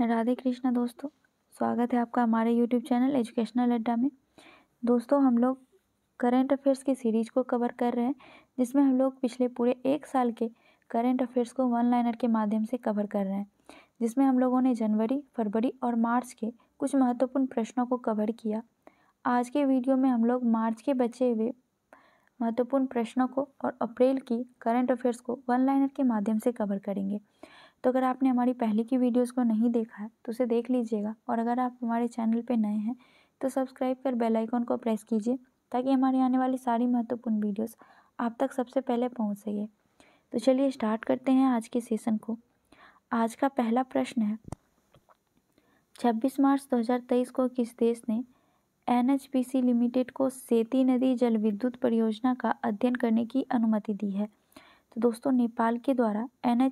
राधे कृष्णा दोस्तों स्वागत है आपका हमारे यूट्यूब चैनल एजुकेशनल अड्डा में दोस्तों हम लोग करेंट अफेयर्स की सीरीज को कवर कर रहे हैं जिसमें हम लोग पिछले पूरे एक साल के करेंट अफेयर्स को वन लाइनर के माध्यम से कवर कर रहे हैं जिसमें हम लोगों ने जनवरी फरवरी और मार्च के कुछ महत्वपूर्ण प्रश्नों को कवर किया आज के वीडियो में हम लोग मार्च के बचे हुए महत्वपूर्ण प्रश्नों को और अप्रैल की करंट अफेयर्स को वन लाइनर के माध्यम से कवर करेंगे तो अगर आपने हमारी पहले की वीडियोस को नहीं देखा है तो उसे देख लीजिएगा और अगर आप हमारे चैनल पर नए हैं तो सब्सक्राइब कर बेल को प्रेस कीजिए ताकि हमारी आने वाली सारी महत्वपूर्ण वीडियोस आप तक सबसे पहले पहुंच सके तो चलिए स्टार्ट करते हैं आज के सेशन को आज का पहला प्रश्न है 26 मार्च 2023 को किस देश ने एनएचपीसी लिमिटेड को सेती नदी जल विद्युत परियोजना का अध्ययन करने की अनुमति दी है तो दोस्तों नेपाल के द्वारा एन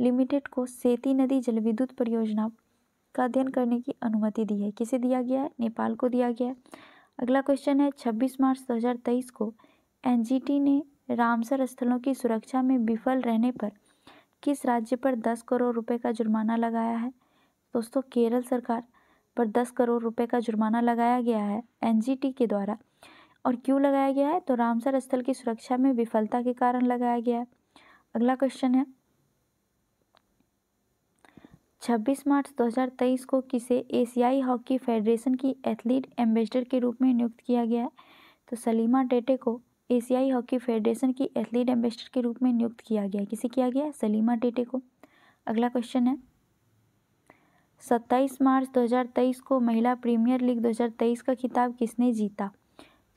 लिमिटेड को सेती नदी जलविद्युत परियोजना का अध्ययन करने की अनुमति दी है किसे दिया गया है नेपाल को दिया गया है अगला क्वेश्चन है 26 मार्च 2023 को एनजीटी ने रामसर स्थलों की सुरक्षा में विफल रहने पर किस राज्य पर 10 करोड़ रुपए का जुर्माना लगाया है दोस्तों केरल सरकार पर 10 करोड़ रुपए का जुर्माना लगाया गया है एनजीटी के द्वारा और क्यों लगाया गया है तो रामसर स्थल की सुरक्षा में विफलता के कारण लगाया गया है अगला क्वेश्चन है छब्बीस मार्च 2023 को किसे एशियाई हॉकी फेडरेशन की एथलीट एम्बेसडर के रूप में नियुक्त किया गया है तो सलीमा टेटे को एशियाई हॉकी फेडरेशन की एथलीट एम्बेसडर के रूप में नियुक्त किया गया किसे किया गया सलीमा टेटे को अगला क्वेश्चन है 27 मार्च 2023 को महिला प्रीमियर लीग 2023 का खिताब किसने जीता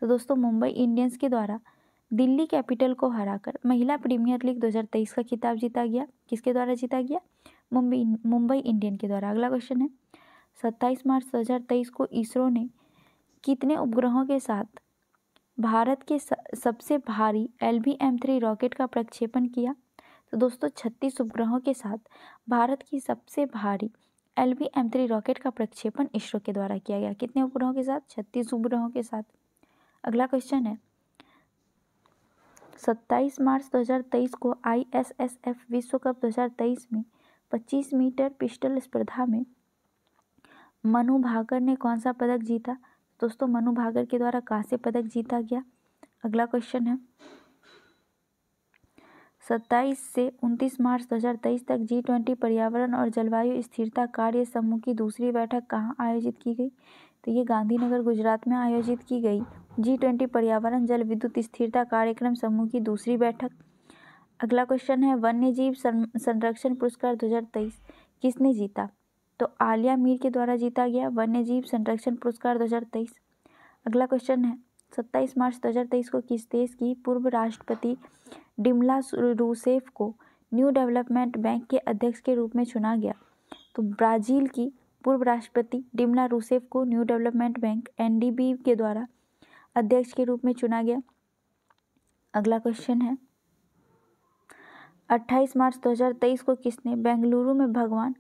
तो दोस्तों मुंबई इंडियंस के द्वारा दिल्ली कैपिटल को हराकर महिला प्रीमियर लीग 2023 का खिताब जीता गया किसके द्वारा जीता गया मुंबई मुंबई इंडियन के द्वारा अगला क्वेश्चन है सत्ताईस मार्च दो हज़ार तेईस को इसरो ने कितने उपग्रहों के साथ भारत के सबसे भारी L V M three rocket का प्रक्षेपण किया तो दोस्तों छत्तीस उपग्रहों के साथ भारत की सबसे भारी L V M three rocket का प्रक्षेपण इसरो के द्वारा किया गया कितने उपग्रहों के साथ छत्तीस उपग्रहों के साथ अगला क्वेश्चन है सत्ताईस मार्च 2023 को एफ विश्व कप 2023 में पच्चीस मीटर पिस्टल स्पर्धा में मनु भाकर ने कौन सा पदक जीता दोस्तों मनु भाकर के द्वारा से पदक जीता गया अगला क्वेश्चन है सत्ताईस से 29 मार्च 2023 तक जी ट्वेंटी पर्यावरण और जलवायु स्थिरता कार्य समूह की दूसरी बैठक कहाँ आयोजित की गई तो ये गांधीनगर गुजरात में आयोजित की गई जी ट्वेंटी पर्यावरण जल विद्युत स्थिरता कार्यक्रम समूह की दूसरी बैठक अगला क्वेश्चन है वन्य जीव संरक्षण पुरस्कार 2023 किसने जीता तो आलिया मीर के द्वारा जीता गया वन्य जीव संरक्षण पुरस्कार 2023 अगला क्वेश्चन है 27 मार्च 2023 को किस देश की पूर्व राष्ट्रपति डिमला रूसेफ को न्यू डेवलपमेंट बैंक के अध्यक्ष के रूप में चुना गया तो ब्राज़ील की पूर्व राष्ट्रपति डिमला रूसेफ को न्यू डेवलपमेंट बैंक एन के द्वारा अध्यक्ष के रूप में चुना गया अगला क्वेश्चन है अट्ठाईस मार्च 2023 को किसने बेंगलुरु में भगवान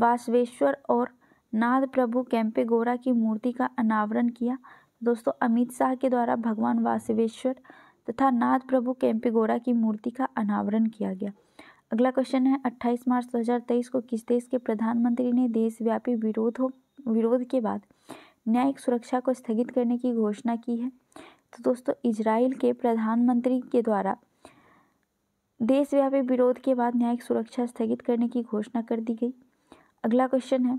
बासवेश्वर और नाद प्रभु गोरा की मूर्ति का अनावरण किया दोस्तों अमित शाह के द्वारा भगवान वासवेश्वर तथा नाद प्रभु गोरा की मूर्ति का अनावरण किया गया अगला क्वेश्चन है 28 मार्च 2023 को किस देश के प्रधानमंत्री ने देशव्यापी विरोध विरोध के बाद न्यायिक सुरक्षा को स्थगित करने की घोषणा की है तो दोस्तों इजराइल के प्रधानमंत्री के द्वारा देशव्यापी विरोध के बाद न्यायिक सुरक्षा स्थगित करने की घोषणा कर दी गई अगला क्वेश्चन है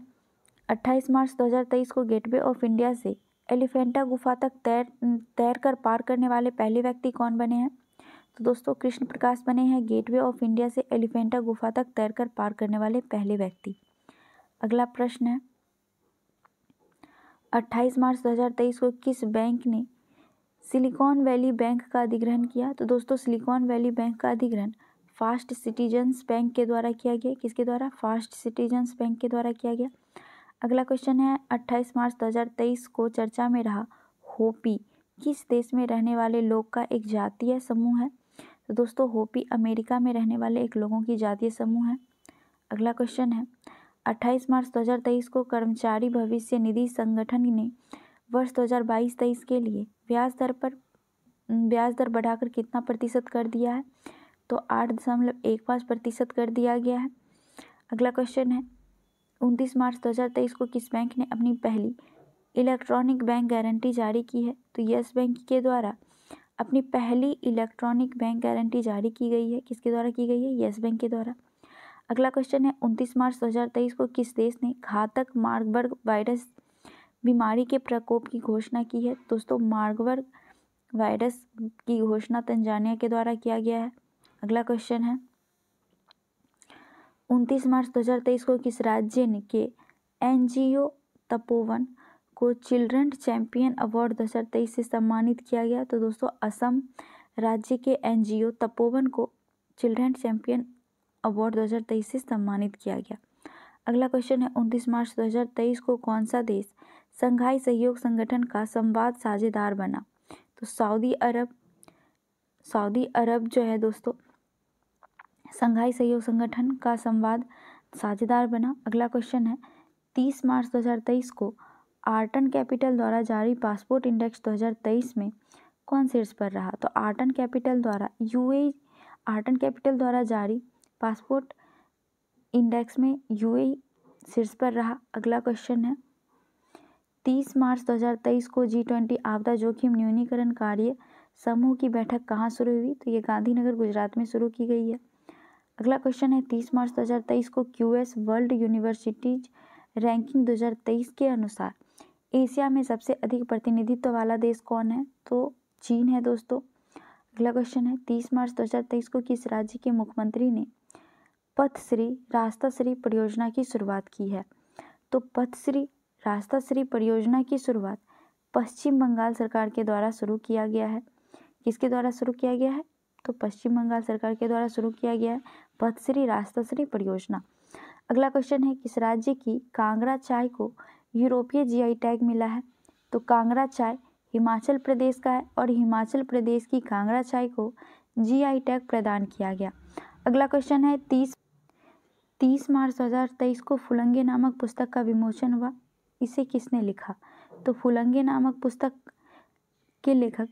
28 मार्च 2023 को गेटवे ऑफ इंडिया से एलिफेंटा गुफा तक तैर तैर कर पार करने वाले पहले व्यक्ति कौन बने हैं तो दोस्तों कृष्ण प्रकाश बने हैं गेटवे ऑफ इंडिया से एलिफेंटा गुफा तक तैर कर पार करने वाले पहले व्यक्ति अगला प्रश्न है 28 मार्च 2023 को किस बैंक ने सिलिकॉन वैली बैंक का अधिग्रहण किया तो दोस्तों सिलिकॉन वैली बैंक का अधिग्रहण फास्ट सिटीजन्स बैंक के द्वारा किया गया किसके द्वारा फास्ट सिटीजन्स बैंक के द्वारा किया गया अगला क्वेश्चन है 28 मार्च 2023 को चर्चा में रहा होपी किस देश में रहने वाले लोग का एक जातीय समूह है तो दोस्तों होपी अमेरिका में रहने वाले एक लोगों की जातीय समूह है अगला क्वेश्चन है 28 मार्च 2023 को कर्मचारी भविष्य निधि संगठन ने वर्ष 2022-23 के लिए ब्याज दर पर ब्याज दर बढ़ाकर कितना प्रतिशत कर दिया है तो आठ दशमलव एक पाँच प्रतिशत कर दिया गया है अगला क्वेश्चन है उनतीस मार्च दो हज़ार तेईस को किस बैंक ने अपनी पहली इलेक्ट्रॉनिक बैंक गारंटी जारी की है तो यस बैंक के द्वारा अपनी पहली इलेक्ट्रॉनिक बैंक गारंटी जारी की गई है किसके द्वारा की गई है यस बैंक के द्वारा अगला क्वेश्चन है उनतीस मार्च तेईस को किस देश ने घातक मार्गबर्ग वायरस बीमारी के प्रकोप की घोषणा की है दोस्तों मार्गवर वायरस की घोषणा तंजानिया के द्वारा किया गया है अगला क्वेश्चन है उनतीस मार्च 2023 को किस राज्य ने के एनजीओ तपोवन को चिल्ड्रन चैंपियन अवार्ड 2023 से सम्मानित किया गया तो दोस्तों असम राज्य के एनजीओ तपोवन को चिल्ड्रन चैंपियन अवार्ड 2023 से सम्मानित किया गया अगला क्वेश्चन है 29 मार्च 2023 को कौन सा देश संघाई सहयोग संगठन का संवाद साझेदार बना तो सऊदी अरब सऊदी अरब जो है दोस्तों संघाई सहयोग संगठन का संवाद साझेदार बना अगला क्वेश्चन है तीस मार्च 2023 को आर्टन कैपिटल द्वारा जारी पासपोर्ट इंडेक्स 2023 में कौन शीर्ष पर रहा तो आर्टन कैपिटल द्वारा यूए आर्टन कैपिटल द्वारा जारी पासपोर्ट इंडेक्स में यूए शीर्ष पर रहा अगला क्वेश्चन है तीस मार्च 2023 को जी ट्वेंटी आपदा जोखिम न्यूनीकरण कार्य समूह की बैठक कहाँ शुरू हुई तो ये गांधीनगर गुजरात में शुरू की गई है अगला क्वेश्चन है तीस मार्च 2023 को एस वर्ल्ड यूनिवर्सिटीज रैंकिंग 2023 के अनुसार एशिया में सबसे अधिक प्रतिनिधित्व वाला देश कौन है तो चीन है दोस्तों अगला क्वेश्चन है तीस मार्च तेईस को किस राज्य के मुख्यमंत्री ने पथश्री रास्ता श्री परियोजना की शुरुआत की है तो पथश्री रास्ता श्री परियोजना की शुरुआत पश्चिम बंगाल सरकार के द्वारा शुरू किया गया है किसके द्वारा शुरू किया गया है तो पश्चिम बंगाल सरकार के द्वारा शुरू किया गया है पथश्री रास्ताश्री परियोजना अगला क्वेश्चन है किस राज्य की कांगड़ा चाय को यूरोपीय जीआई टैग मिला है तो कांगड़ा चाय हिमाचल प्रदेश का है और हिमाचल प्रदेश की कांगड़ा चाय को जीआई टैग प्रदान किया गया अगला क्वेश्चन है तीस तीस मार्च 2023 को फुलंगे नामक पुस्तक का विमोचन हुआ इसे किसने लिखा तो फुलंगे नामक पुस्तक के लेखक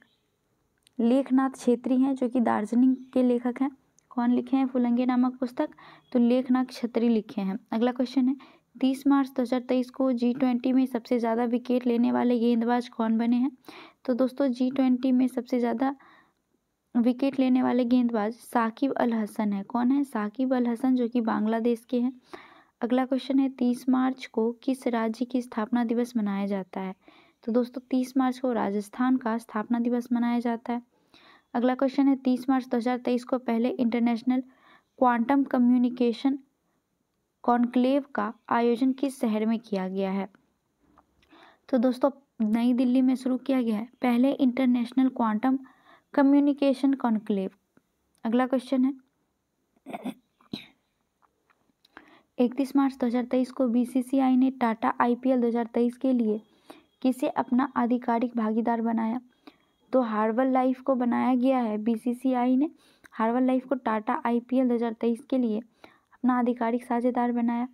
लेखनाथ क्षेत्री हैं जो कि दार्जिलिंग के लेखक हैं कौन लिखे हैं फुलंगे नामक पुस्तक तो लेखनाथ क्षेत्री लिखे हैं अगला क्वेश्चन है तीस मार्च तेईस को जी ट्वेंटी में सबसे ज़्यादा विकेट लेने वाले गेंदबाज कौन बने हैं तो दोस्तों जी ट्वेंटी में सबसे ज़्यादा विकेट लेने वाले गेंदबाज साकिब अल हसन है कौन है साकिब अल हसन जो कि बांग्लादेश के हैं अगला क्वेश्चन है तीस मार्च को किस राज्य की स्थापना दिवस मनाया जाता है तो दोस्तों तीस मार्च को राजस्थान का स्थापना दिवस मनाया जाता है अगला क्वेश्चन है तीस मार्च तेईस को पहले इंटरनेशनल क्वांटम कम्युनिकेशन कॉन्क्लेव का आयोजन किस शहर में किया गया है तो दोस्तों नई दिल्ली में शुरू किया गया है पहले इंटरनेशनल क्वांटम कम्युनिकेशन कॉन्क्लेव अगला क्वेश्चन है इकतीस मार्च 2023 को बीसीसीआई ने टाटा आईपीएल 2023 के लिए किसे अपना आधिकारिक भागीदार बनाया तो हार्बल लाइफ को बनाया गया है बीसीसीआई ने हार्बल लाइफ को टाटा आईपीएल 2023 के लिए अपना आधिकारिक साझेदार बनाया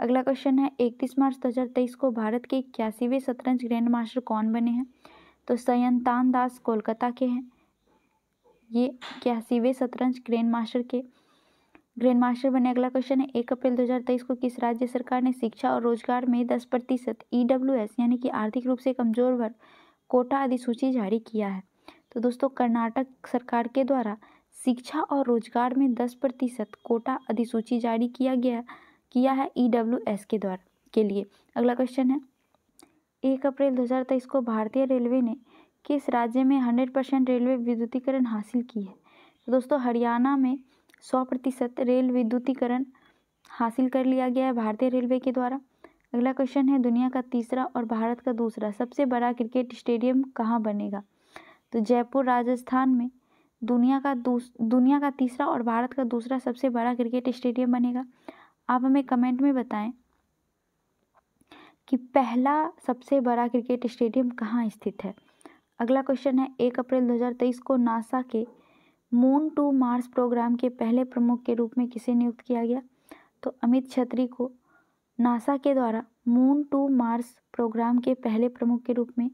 अगला क्वेश्चन है इकतीस मार्च 2023 को भारत के इक्यासीवें शतरंज ग्रैंड मास्टर कौन बने हैं तो सयंतान दास कोलकाता के हैं ये इक्यासीवें शतरंज ग्रैंड मास्टर के ग्रैंड मास्टर बने अगला क्वेश्चन है एक अप्रैल 2023 को किस राज्य सरकार ने शिक्षा और रोजगार में 10 प्रतिशत ई e यानी कि आर्थिक रूप से कमजोर वर्ग कोटा अधिसूची जारी किया है तो दोस्तों कर्नाटक सरकार के द्वारा शिक्षा और रोजगार में 10 प्रतिशत कोटा अधिसूची जारी किया गया किया है ई e के द्वारा के लिए अगला क्वेश्चन है एक अप्रैल तेईस को भारतीय रेलवे ने किस राज्य में हंड्रेड परसेंट रेलवे विद्युतीकरण हासिल की है तो दोस्तों हरियाणा में सौ प्रतिशत रेल विद्युतीकरण हासिल कर लिया गया है भारतीय रेलवे के द्वारा अगला क्वेश्चन है दुनिया का तीसरा और भारत का दूसरा सबसे बड़ा क्रिकेट स्टेडियम कहाँ बनेगा तो जयपुर राजस्थान में दुनिया का दुनिया का तीसरा और भारत का दूसरा सबसे बड़ा क्रिकेट स्टेडियम बनेगा आप हमें कमेंट में बताएं कि पहला सबसे बड़ा क्रिकेट स्टेडियम कहाँ स्थित है अगला क्वेश्चन है एक अप्रैल 2023 को नासा के मून टू मार्स प्रोग्राम के पहले प्रमुख के रूप में किसे नियुक्त किया गया तो अमित छत्री को नासा के द्वारा मून टू मार्स प्रोग्राम के पहले प्रमुख के रूप में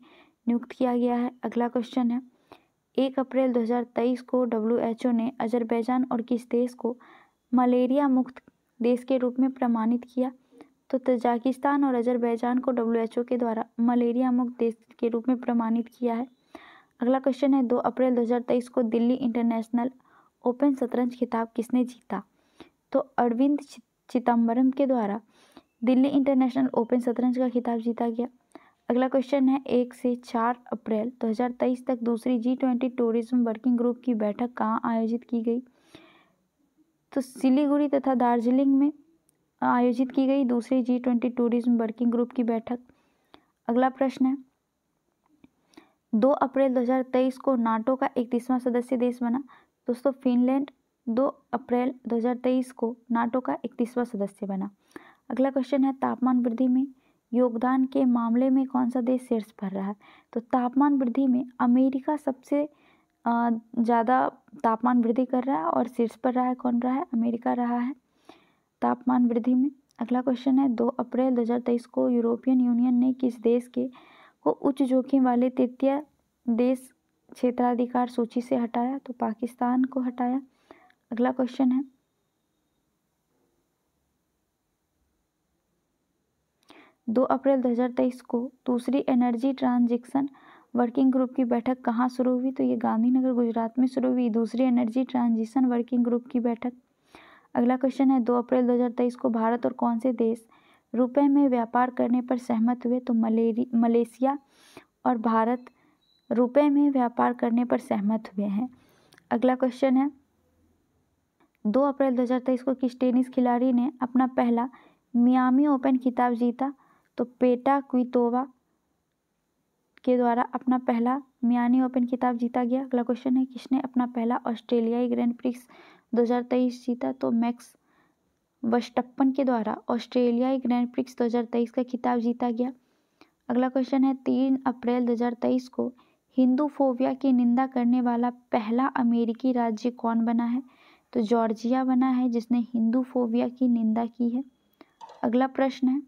नियुक्त किया गया है अगला क्वेश्चन है एक अप्रैल 2023 को डब्ल्यू ने अजरबैजान और किस देश को मलेरिया मुक्त देश के रूप में प्रमाणित किया तो तजाकिस्तान और अजरबैजान को डब्ल्यू के द्वारा मलेरिया मुक्त देश के रूप में प्रमाणित किया है अगला क्वेश्चन है दो अप्रैल 2023 को दिल्ली इंटरनेशनल ओपन शतरंज खिताब किसने जीता तो अरविंद चिदम्बरम के द्वारा दिल्ली इंटरनेशनल ओपन शतरंज का खिताब जीता गया अगला क्वेश्चन है एक से चार अप्रैल 2023 तक दूसरी G twenty tourism working group की बैठक कहाँ आयोजित की गई तो सिलीगुड़ी तथा दार्जिलिंग में आयोजित की गई दूसरी G twenty tourism working group की बैठक अगला प्रश्न है दो अप्रैल 2023 को नाटो का इकतीसवां सदस्य देश बना दोस्तों फिनलैंड दो अप्रैल 2023 को नाटो का इकतीसवां सदस्य बना अगला क्वेश्चन है तापमान वृद्धि में योगदान के मामले में कौन सा देश शीर्ष पर रहा है तो तापमान वृद्धि में अमेरिका सबसे ज़्यादा तापमान वृद्धि कर रहा है और शीर्ष पर रहा है कौन रहा है अमेरिका रहा है तापमान वृद्धि में अगला क्वेश्चन है दो अप्रैल 2023 को यूरोपियन यूनियन ने किस देश के को उच्च जोखिम वाले तृतीय देश क्षेत्राधिकार सूची से हटाया तो पाकिस्तान को हटाया अगला क्वेश्चन है दो अप्रैल 2023 को दूसरी एनर्जी ट्रांजेक्शन वर्किंग ग्रुप की बैठक कहाँ शुरू हुई तो ये गांधीनगर गुजरात में शुरू हुई दूसरी एनर्जी ट्रांजिशन वर्किंग ग्रुप की बैठक अगला क्वेश्चन है दो अप्रैल 2023 को भारत और कौन से देश रुपए में व्यापार करने पर सहमत हुए तो मलेशिया और भारत रुपए में व्यापार करने पर सहमत हुए हैं अगला क्वेश्चन है दो अप्रैल 2023 को किस टेनिस खिलाड़ी ने अपना पहला मियामी ओपन खिताब जीता तो पेटा क्वितोवा के द्वारा अपना पहला मियामी ओपन खिताब जीता गया अगला क्वेश्चन है किसने अपना पहला ऑस्ट्रेलियाई ग्रैंड प्रिक्स 2023 जीता तो मैक्स वर्स्टप्पन के द्वारा ऑस्ट्रेलियाई ग्रैंड प्रिक्स 2023 का खिताब जीता गया अगला क्वेश्चन है तीन अप्रैल 2023 को हिंदू फोबिया की निंदा करने वाला पहला अमेरिकी राज्य कौन बना है तो जॉर्जिया बना है जिसने हिंदू फोबिया की निंदा की है अगला प्रश्न है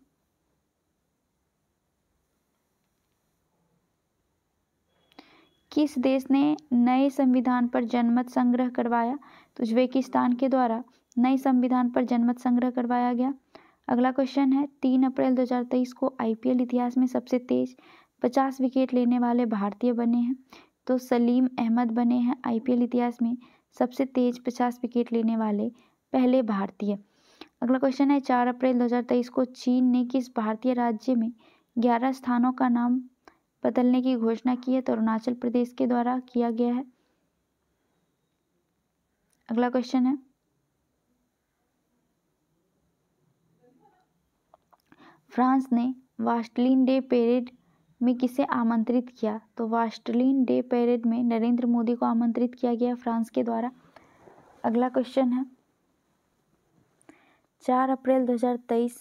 किस देश ने नए संविधान पर जनमत संग्रह करवाया तो उज्बेकिस्तान के द्वारा नए संविधान पर जनमत संग्रह करवाया गया अगला क्वेश्चन है तीन अप्रैल 2023 को आईपीएल इतिहास में सबसे तेज पचास विकेट लेने वाले भारतीय बने हैं तो सलीम अहमद बने हैं आईपीएल इतिहास में सबसे तेज पचास विकेट लेने वाले पहले भारतीय अगला क्वेश्चन है चार अप्रैल 2023 को चीन ने किस भारतीय राज्य में ग्यारह स्थानों का नाम बदलने की घोषणा की है तो अरुणाचल प्रदेश के द्वारा किया गया है अगला क्वेश्चन है फ्रांस ने वास्टलिन डे पेरेड में किसे आमंत्रित किया तो वास्टलिन डे पेरेड में नरेंद्र मोदी को आमंत्रित किया गया फ्रांस के द्वारा अगला क्वेश्चन है चार अप्रैल 2023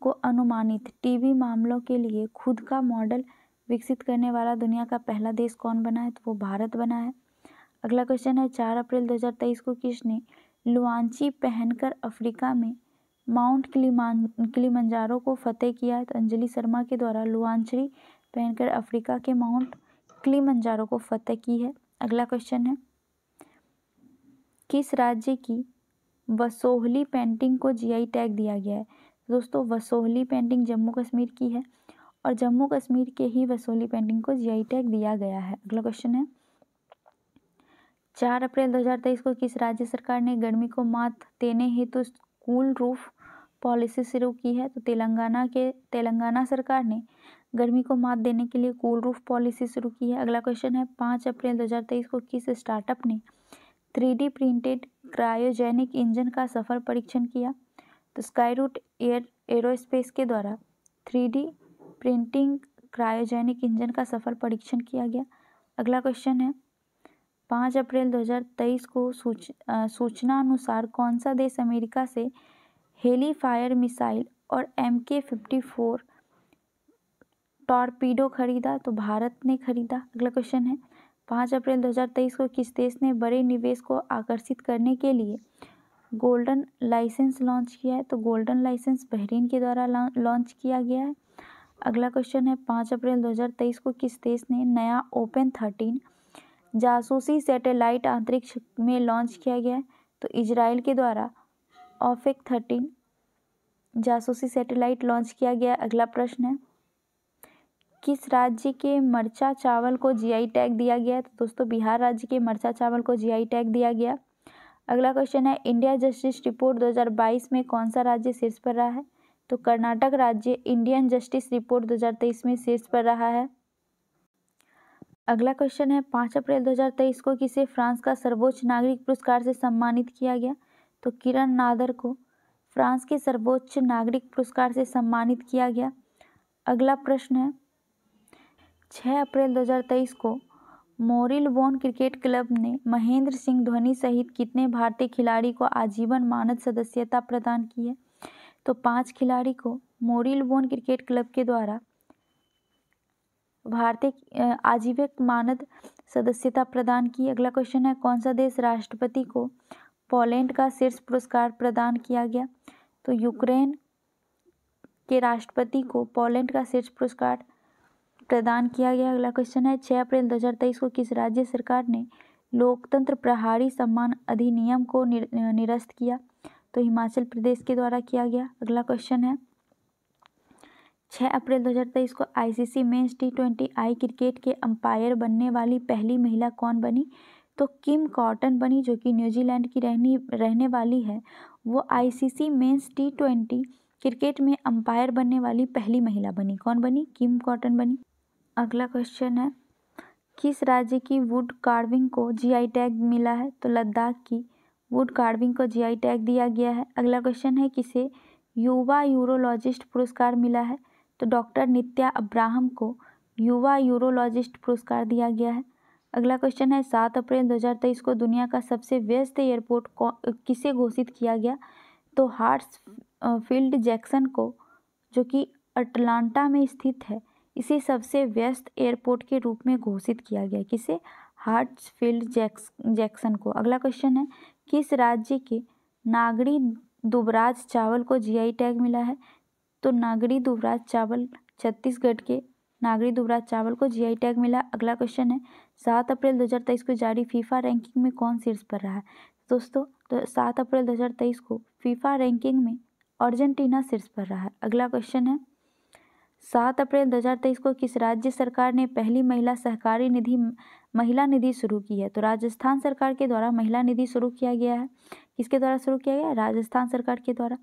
को अनुमानित टीबी मामलों के लिए खुद का मॉडल विकसित करने वाला दुनिया का पहला देश कौन बना है तो वो भारत बना है अगला क्वेश्चन है चार अप्रैल 2023 को किसने लुआंची पहनकर अफ्रीका में माउंट किलीमंजारो को फतेह किया अंजलि शर्मा के द्वारा लुआंचरी पहनकर अफ्रीका के माउंट किलिमंजारो को फतेह की है अगला क्वेश्चन है किस राज्य की वसोहली पेंटिंग को जीआई टैग दिया गया है दोस्तों वसोहली पेंटिंग जम्मू कश्मीर की है और जम्मू कश्मीर के ही वसोहली पेंटिंग को जीआई टैग दिया गया है अगला क्वेश्चन है चार अप्रैल 2023 को किस राज्य सरकार ने गर्मी को मात देने हेतु तो स्कूल रूफ पॉलिसी शुरू की है तो तेलंगाना के तेलंगाना सरकार ने गर्मी को मात देने के लिए कूल रूफ पॉलिसी शुरू की है अगला क्वेश्चन है पाँच अप्रैल 2023 को किस स्टार्टअप ने थ्री प्रिंटेड क्रायोजेनिक इंजन का सफल परीक्षण किया तो स्काई रूट एयर एरोस्पेस के द्वारा थ्री प्रिंटिंग क्रायोजेनिक इंजन का सफल परीक्षण किया गया अगला क्वेश्चन है पाँच अप्रैल 2023 को सूच सूचना अनुसार कौन सा देश अमेरिका से हेलीफायर मिसाइल और M K fifty four torpedo खरीदा तो भारत ने खरीदा अगला क्वेश्चन है पाँच अप्रैल 2023 को किस देश ने बड़े निवेश को आकर्षित करने के लिए गोल्डन लाइसेंस लॉन्च किया है तो गोल्डन लाइसेंस बहरीन के द्वारा लॉन्च किया गया है अगला क्वेश्चन है पाँच अप्रैल 2023 को किस देश ने नया ओपन थर्टीन जासूसी सैटेलाइट अंतरिक्ष में लॉन्च किया गया है तो इजराइल के द्वारा ऑफिक थर्टीन जासूसी सैटेलाइट लॉन्च किया गया अगला प्रश्न है किस राज्य के मरचा चावल को जीआई टैग दिया गया तो दोस्तों बिहार राज्य के मरचा चावल को जीआई टैग दिया गया अगला क्वेश्चन है इंडिया जस्टिस रिपोर्ट 2022 में कौन सा राज्य शीर्ष पर रहा है तो कर्नाटक राज्य इंडियन जस्टिस रिपोर्ट 2023 में शीर्ष पर रहा है अगला क्वेश्चन है पाँच अप्रैल दो को किसे फ्रांस का सर्वोच्च नागरिक पुरस्कार से सम्मानित किया गया तो किरण नादर को फ्रांस के सर्वोच्च नागरिक पुरस्कार से सम्मानित किया गया अगला प्रश्न है 6 अप्रैल 2023 को मोरिल वोन क्रिकेट क्लब ने महेंद्र सिंह धोनी सहित कितने भारतीय खिलाड़ी को आजीवन मानद सदस्यता प्रदान की है तो पांच खिलाड़ी को मोरिल वोन क्रिकेट क्लब के द्वारा भारतीय आजीविक मानद सदस्यता प्रदान की अगला क्वेश्चन है कौन सा देश राष्ट्रपति को पोलैंड का शीर्ष पुरस्कार प्रदान किया गया तो यूक्रेन के राष्ट्रपति को पोलैंड का शीर्ष पुरस्कार प्रदान किया गया अगला क्वेश्चन है छः अप्रैल 2023 को किस राज्य सरकार ने लोकतंत्र प्रहारी सम्मान अधिनियम को निरस्त किया तो हिमाचल प्रदेश के द्वारा किया गया अगला क्वेश्चन है छः अप्रैल 2023 को ICC men's T twenty I cricket के अंपायर बनने वाली पहली महिला कौन बनी तो किम कॉटन बनी जो कि न्यूजीलैंड की रहनी रहने वाली है वो ICC men's T twenty cricket में अंपायर बनने वाली पहली महिला बनी कौन बनी किम कॉटन बनी अगला क्वेश्चन है किस राज्य की वुड कार्विंग को जीआई टैग मिला है तो लद्दाख की वुड कार्विंग को जीआई टैग दिया गया है अगला क्वेश्चन है किसे युवा यूरोलॉजिस्ट पुरस्कार मिला है तो डॉक्टर नित्या अब्राहम को युवा यूरोलॉजिस्ट पुरस्कार दिया गया है अगला क्वेश्चन है सात अप्रैल 2023 को दुनिया का सबसे व्यस्त एयरपोर्ट किसे घोषित किया गया तो हार्ट्स फील्ड जैक्सन को जो कि अटलांटा में स्थित है इसे सबसे व्यस्त एयरपोर्ट के रूप में घोषित किया गया किसे हार्ट्स फील्ड जैक्स जैक्सन को अगला क्वेश्चन है किस राज्य के नागरी दुबराज चावल को जीआई टैग मिला है तो नागरी दुबराज चावल छत्तीसगढ़ के नागरी दुबराज चावल को जीआई टैग मिला अगला क्वेश्चन है सात अप्रैल 2023 को जारी फीफा रैंकिंग में कौन शीर्ष पर रहा है दोस्तों तो सात अप्रैल 2023 को फीफा रैंकिंग में अर्जेंटीना शीर्ष पर रहा है अगला क्वेश्चन है सात अप्रैल 2023 को किस राज्य सरकार ने पहली महिला सहकारी निधि महिला निधि शुरू की है तो राजस्थान सरकार के द्वारा महिला निधि शुरू किया गया है किसके द्वारा शुरू किया गया राजस्थान सरकार के द्वारा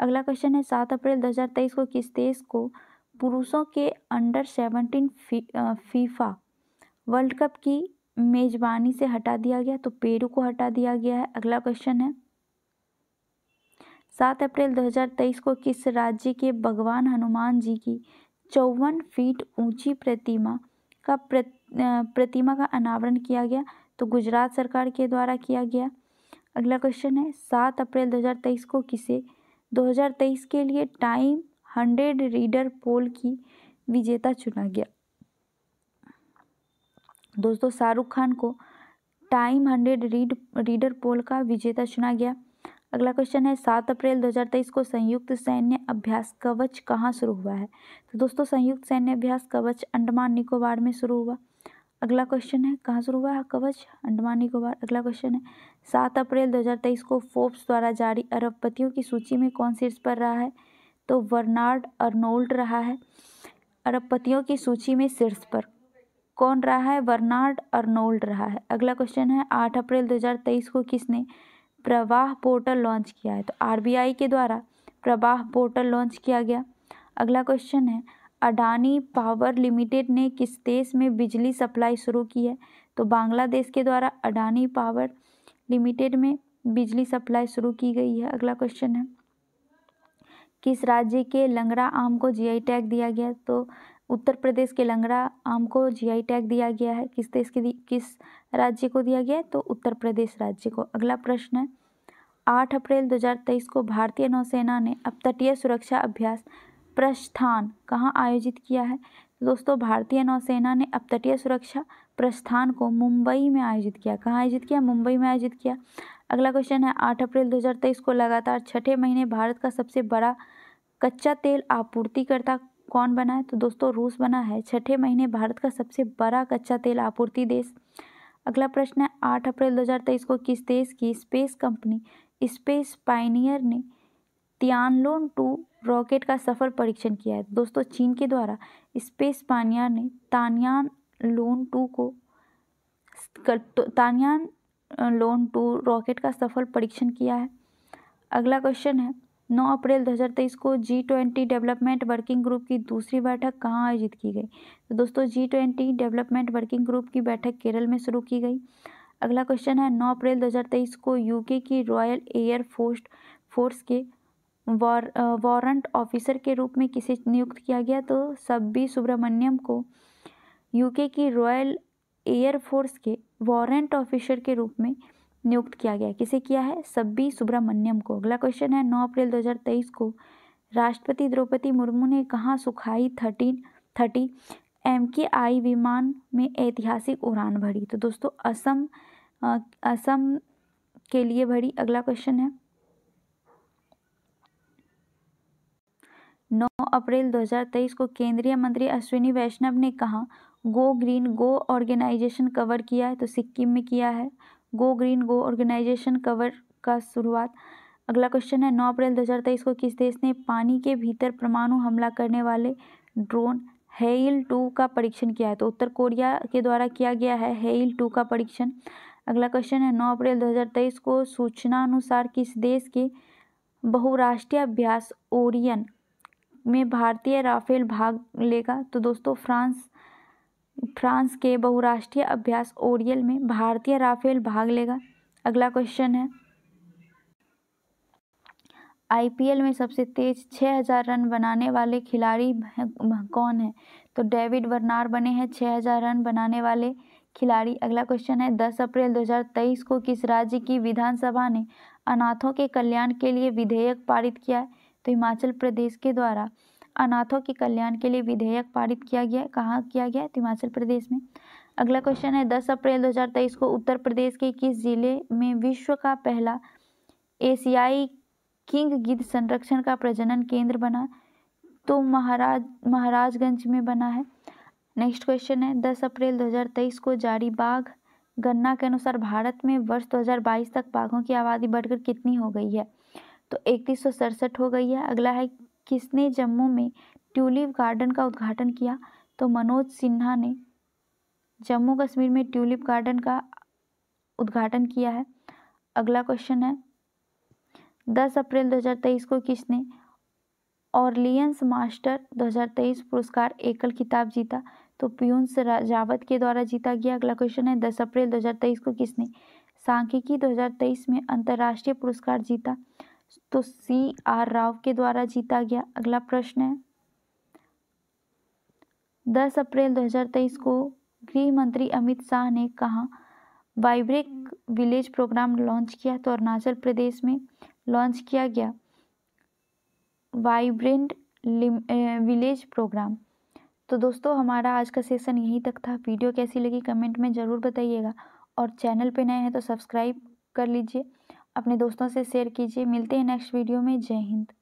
अगला क्वेश्चन है सात अप्रैल 2023 को किस देश को पुरुषों के अंडर सेवनटीन फी, फीफा वर्ल्ड कप की मेजबानी से हटा दिया गया तो पेरू को हटा दिया गया है अगला क्वेश्चन है सात अप्रैल 2023 को किस राज्य के भगवान हनुमान जी की चौवन फीट ऊंची प्रतिमा का प्रतिमा का अनावरण किया गया तो गुजरात सरकार के द्वारा किया गया अगला क्वेश्चन है सात अप्रैल 2023 को किसे 2023 के लिए टाइम हंड्रेड रीडर पोल की विजेता चुना गया दोस्तों शाहरुख खान को Time hundred read reader poll का विजेता चुना गया अगला क्वेश्चन है सात अप्रैल 2023 को संयुक्त सैन्य अभ्यास कवच कहाँ शुरू हुआ है तो दोस्तों संयुक्त सैन्य अभ्यास कवच अंडमान निकोबार में शुरू हुआ अगला क्वेश्चन है कहाँ शुरू हुआ कवच अंडमान निकोबार अगला क्वेश्चन है सात अप्रैल 2023 को फोर्ब्स द्वारा जारी अरबपतियों की सूची में कौन शीर्ष पर रहा है तो वर्नार्ड अर्नोल्ड रहा है अरबपतियों की सूची में शीर्ष पर कौन रहा है बर्नार्ड अर्नोल्ड रहा है अगला क्वेश्चन है आठ अप्रैल 2023 को किसने प्रवाह पोर्टल लॉन्च किया है तो आरबीआई के द्वारा प्रवाह पोर्टल लॉन्च किया गया अगला क्वेश्चन है अडानी पावर लिमिटेड ने किस देश में बिजली सप्लाई शुरू की है तो बांग्लादेश के द्वारा अडानी पावर लिमिटेड में बिजली सप्लाई शुरू की गई है अगला क्वेश्चन है किस राज्य के लंगड़ा आम को जीआई टैग दिया गया तो उत्तर प्रदेश के लंगड़ा आम को जीआई टैग दिया गया है किस देश के किस राज्य को दिया गया है तो उत्तर प्रदेश राज्य को अगला प्रश्न है आठ अप्रैल 2023 को भारतीय नौसेना ने अब तटीय सुरक्षा अभ्यास प्रस्थान कहाँ आयोजित किया है तो दोस्तों भारतीय नौसेना ने अब तटीय सुरक्षा प्रस्थान को मुंबई में आयोजित किया कहाँ आयोजित किया मुंबई में आयोजित किया अगला क्वेश्चन है आठ अप्रैल 2023 को लगातार छठे महीने भारत का सबसे बड़ा कच्चा तेल आपूर्तिकर्ता कौन बना है तो दोस्तों रूस बना है छठे महीने भारत का सबसे बड़ा कच्चा तेल आपूर्ति देश अगला प्रश्न है आठ अप्रैल 2023 को किस देश की स्पेस कंपनी स्पेस पाइनियर ने तियानलोन टू रॉकेट का सफल परीक्षण किया है दोस्तों चीन के द्वारा स्पेस पाइनियर ने तानियान लोन टू को तानियान तो लोन टू रॉकेट का सफल परीक्षण किया है अगला क्वेश्चन है 9 अप्रैल 2023 को G twenty development working group की दूसरी बैठक कहाँ आयोजित की गई तो दोस्तों G twenty development working group की बैठक केरल में शुरू की गई अगला क्वेश्चन है 9 अप्रैल 2023 को यूके की रॉयल एयर फोर्स फोर्स के वार वारंट ऑफिसर के रूप में किसे नियुक्त किया गया तो सब्बी सुब्रमण्यम को यूके की रॉयल एयर फोर्स के वारंट ऑफिसर के रूप में नियुक्त किया गया किसे किया है सब्बी सुब्रमण्यम को अगला क्वेश्चन है 9 अप्रैल 2023 को राष्ट्रपति द्रौपदी मुर्मू ने कहा सुखाई थर्टीन थर्टी एम के आई विमान में ऐतिहासिक उड़ान भरी तो दोस्तों असम आ, असम के लिए भरी अगला क्वेश्चन है 9 अप्रैल 2023 को केंद्रीय मंत्री अश्विनी वैष्णव ने कहा go green go organisation cover किया है तो सिक्किम में किया है go green go organisation cover का शुरुआत अगला क्वेश्चन है नौ अप्रैल 2023 को किस देश ने पानी के भीतर परमाणु हमला करने वाले ड्रोन हेल टू का परीक्षण किया है तो उत्तर कोरिया के द्वारा किया गया है हेल टू का परीक्षण अगला क्वेश्चन है 9 अप्रैल 2023 को सूचना अनुसार किस देश के बहुराष्ट्रीय अभ्यास ओरियन में भारतीय राफेल भाग लेगा तो दोस्तों फ्रांस फ्रांस के बहुराष्ट्रीय अभ्यास ओरियल में भारतीय राफेल भाग लेगा अगला क्वेश्चन है आईपीएल में सबसे तेज 6000 रन बनाने वाले खिलाड़ी कौन है तो डेविड वर्नार बने हैं 6000 रन बनाने वाले खिलाड़ी अगला क्वेश्चन है 10 अप्रैल 2023 को किस राज्य की विधानसभा ने अनाथों के कल्याण के लिए विधेयक पारित किया है तो हिमाचल प्रदेश के द्वारा अनाथों के कल्याण के लिए विधेयक पारित किया गया कहाँ किया गया तो हिमाचल प्रदेश में अगला क्वेश्चन है दस अप्रैल 2023 को उत्तर प्रदेश के किस जिले में विश्व का पहला एशियाई किंग गिद्ध संरक्षण का प्रजनन केंद्र बना तो महाराज महाराजगंज में बना है नेक्स्ट क्वेश्चन है दस अप्रैल 2023 को जारी बाघ गणना के अनुसार भारत में वर्ष 2022 तक बाघों की आबादी बढ़कर कितनी हो गई है तो इकतीस हो गई है अगला है किसने जम्मू में ट्यूलिप गार्डन का उद्घाटन किया तो मनोज सिन्हा ने जम्मू कश्मीर में ट्यूलिप गार्डन का उद्घाटन किया है अगला क्वेश्चन है दस अप्रैल 2023 को किसने ऑर्लियंस मास्टर 2023 पुरस्कार एकल खिताब जीता तो पीयूष रावत के द्वारा जीता गया अगला क्वेश्चन है दस अप्रैल 2023 को किसने सांख्यिकी 2023 में अंतर्राष्ट्रीय पुरस्कार जीता तो सी आर राव के द्वारा जीता गया अगला प्रश्न है दस अप्रैल 2023 को गृह मंत्री अमित शाह ने कहा वाइब्रेक विलेज प्रोग्राम लॉन्च किया तो अरुणाचल प्रदेश में लॉन्च किया गया वाइब्रेंट विलेज प्रोग्राम तो दोस्तों हमारा आज का सेशन यहीं तक था वीडियो कैसी लगी कमेंट में ज़रूर बताइएगा और चैनल पे नए हैं तो सब्सक्राइब कर लीजिए अपने दोस्तों से शेयर कीजिए मिलते हैं नेक्स्ट वीडियो में जय हिंद